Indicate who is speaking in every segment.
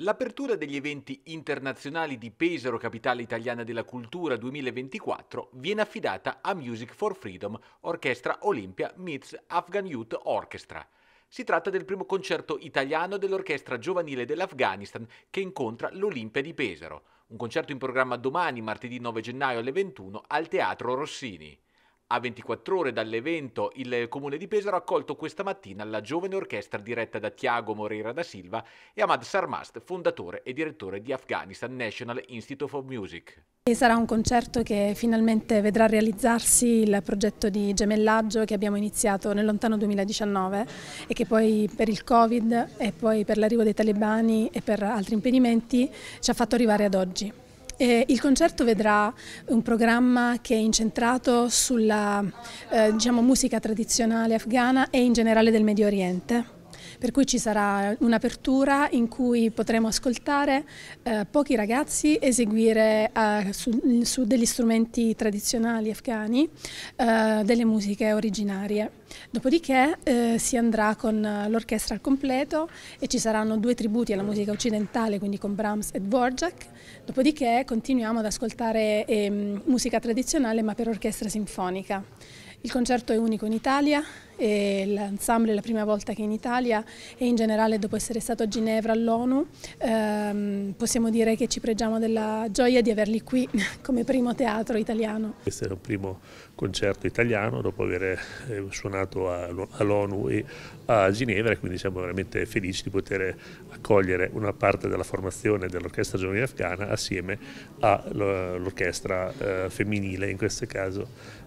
Speaker 1: L'apertura degli eventi internazionali di Pesaro, capitale italiana della cultura 2024, viene affidata a Music for Freedom, Orchestra Olimpia meets Afghan Youth Orchestra. Si tratta del primo concerto italiano dell'Orchestra Giovanile dell'Afghanistan che incontra l'Olimpia di Pesaro. Un concerto in programma domani, martedì 9 gennaio alle 21, al Teatro Rossini. A 24 ore dall'evento, il comune di Pesaro ha accolto questa mattina la giovane orchestra diretta da Tiago Moreira da Silva e Ahmad Sarmast, fondatore e direttore di Afghanistan National Institute of Music.
Speaker 2: Sarà un concerto che finalmente vedrà realizzarsi il progetto di gemellaggio che abbiamo iniziato nel lontano 2019 e che poi per il Covid e poi per l'arrivo dei talebani e per altri impedimenti ci ha fatto arrivare ad oggi. Eh, il concerto vedrà un programma che è incentrato sulla eh, diciamo, musica tradizionale afghana e in generale del Medio Oriente per cui ci sarà un'apertura in cui potremo ascoltare eh, pochi ragazzi eseguire eh, su, su, degli strumenti tradizionali afghani eh, delle musiche originarie. Dopodiché eh, si andrà con l'orchestra al completo e ci saranno due tributi alla musica occidentale, quindi con Brahms e Dvorak. Dopodiché continuiamo ad ascoltare ehm, musica tradizionale ma per orchestra sinfonica. Il concerto è unico in Italia, l'ensemble è la prima volta che è in Italia e in generale dopo essere stato a Ginevra all'ONU ehm, possiamo dire che ci pregiamo della gioia di averli qui come primo teatro italiano.
Speaker 3: Questo è un primo concerto italiano dopo aver eh, suonato all'ONU e a Ginevra e quindi siamo veramente felici di poter accogliere una parte della formazione dell'Orchestra Giovani Afghana assieme all'orchestra eh, femminile, in questo caso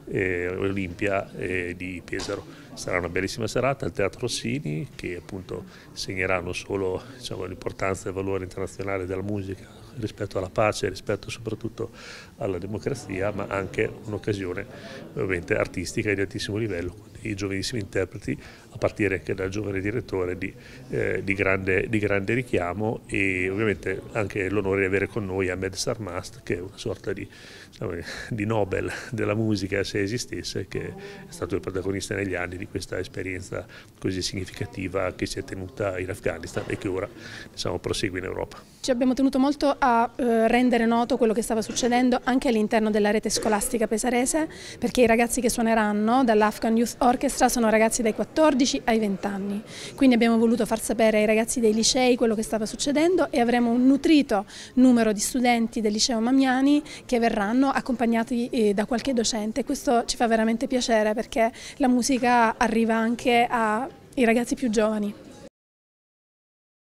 Speaker 3: eh, olimpica. Olimpia eh, di Pesaro. Sarà una bellissima serata al Teatro Rossini che appunto segnerà non solo diciamo, l'importanza e il valore internazionale della musica rispetto alla pace, rispetto soprattutto alla democrazia, ma anche un'occasione ovviamente artistica di altissimo livello, i giovanissimi interpreti, a partire anche dal giovane direttore di, eh, di, grande, di grande, richiamo e ovviamente anche l'onore di avere con noi Ahmed Sarmast, che è una sorta di, diciamo, di Nobel della musica se esistesse, che è stato il protagonista negli anni di questa esperienza così significativa che si è tenuta in Afghanistan e che ora diciamo, prosegue in Europa.
Speaker 2: Ci abbiamo tenuto molto a eh, rendere noto quello che stava succedendo anche all'interno della rete scolastica pesarese, perché i ragazzi che suoneranno dall'Afghan Youth Orchestra sono ragazzi dai 14 ai 20 anni. Quindi abbiamo voluto far sapere ai ragazzi dei licei quello che stava succedendo e avremo un nutrito numero di studenti del liceo Mamiani che verranno accompagnati eh, da qualche docente. Questo ci fa veramente piacere perché la musica arriva anche ai ragazzi più giovani.